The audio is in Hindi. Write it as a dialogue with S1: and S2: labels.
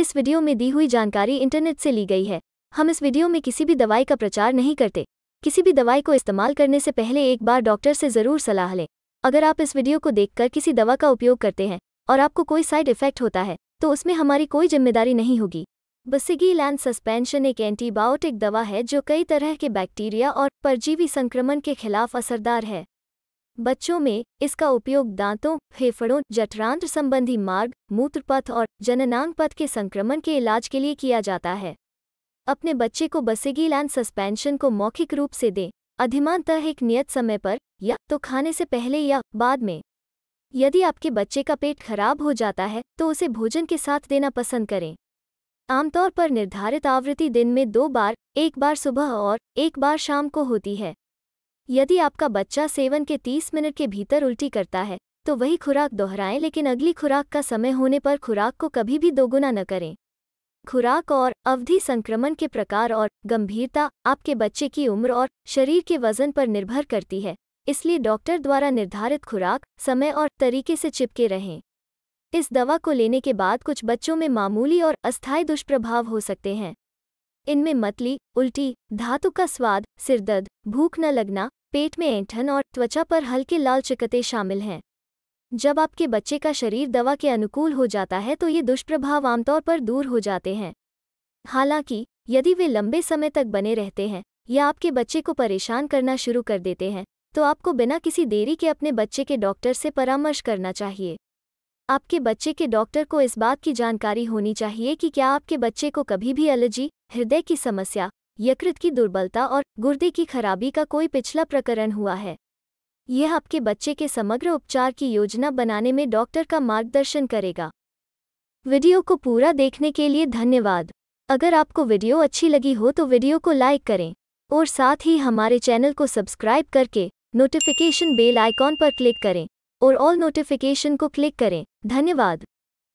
S1: इस वीडियो में दी हुई जानकारी इंटरनेट से ली गई है हम इस वीडियो में किसी भी दवाई का प्रचार नहीं करते किसी भी दवाई को इस्तेमाल करने से पहले एक बार डॉक्टर से ज़रूर सलाह लें अगर आप इस वीडियो को देखकर किसी दवा का उपयोग करते हैं और आपको कोई साइड इफेक्ट होता है तो उसमें हमारी कोई जिम्मेदारी नहीं होगी बसिगी लैंड सस्पेंशन एक एंटीबायोटिक दवा है जो कई तरह के बैक्टीरिया और परजीवी संक्रमण के खिलाफ असरदार है बच्चों में इसका उपयोग दांतों फेफड़ों जठरांत्र संबंधी मार्ग मूत्रपथ और जननांग पथ के संक्रमण के इलाज के लिए किया जाता है अपने बच्चे को बसेगील एंड सस्पेंशन को मौखिक रूप से दें अधिमानतः एक नियत समय पर या तो खाने से पहले या बाद में यदि आपके बच्चे का पेट खराब हो जाता है तो उसे भोजन के साथ देना पसंद करें आमतौर पर निर्धारित आवृत्ति दिन में दो बार एक बार सुबह और एक बार शाम को होती है यदि आपका बच्चा सेवन के 30 मिनट के भीतर उल्टी करता है तो वही खुराक दोहराएं लेकिन अगली खुराक का समय होने पर खुराक को कभी भी दोगुना न करें खुराक और अवधि संक्रमण के प्रकार और गंभीरता आपके बच्चे की उम्र और शरीर के वजन पर निर्भर करती है इसलिए डॉक्टर द्वारा निर्धारित खुराक समय और तरीके से चिपके रहें इस दवा को लेने के बाद कुछ बच्चों में मामूली और अस्थायी दुष्प्रभाव हो सकते हैं इनमें मतली उल्टी धातु का स्वाद सिरदर्द भूख न लगना पेट में ऐंठन और त्वचा पर हल्के लाल चिकते शामिल हैं जब आपके बच्चे का शरीर दवा के अनुकूल हो जाता है तो ये दुष्प्रभाव आमतौर पर दूर हो जाते हैं हालांकि यदि वे लंबे समय तक बने रहते हैं या आपके बच्चे को परेशान करना शुरू कर देते हैं तो आपको बिना किसी देरी के अपने बच्चे के डॉक्टर से परामर्श करना चाहिए आपके बच्चे के डॉक्टर को इस बात की जानकारी होनी चाहिए कि क्या आपके बच्चे को कभी भी एलर्जी हृदय की समस्या यकृत की दुर्बलता और गुर्दे की खराबी का कोई पिछला प्रकरण हुआ है यह आपके बच्चे के समग्र उपचार की योजना बनाने में डॉक्टर का मार्गदर्शन करेगा वीडियो को पूरा देखने के लिए धन्यवाद अगर आपको वीडियो अच्छी लगी हो तो वीडियो को लाइक करें और साथ ही हमारे चैनल को सब्सक्राइब करके नोटिफिकेशन बेल आइकॉन पर क्लिक करें और ऑल नोटिफिकेशन को क्लिक करें धन्यवाद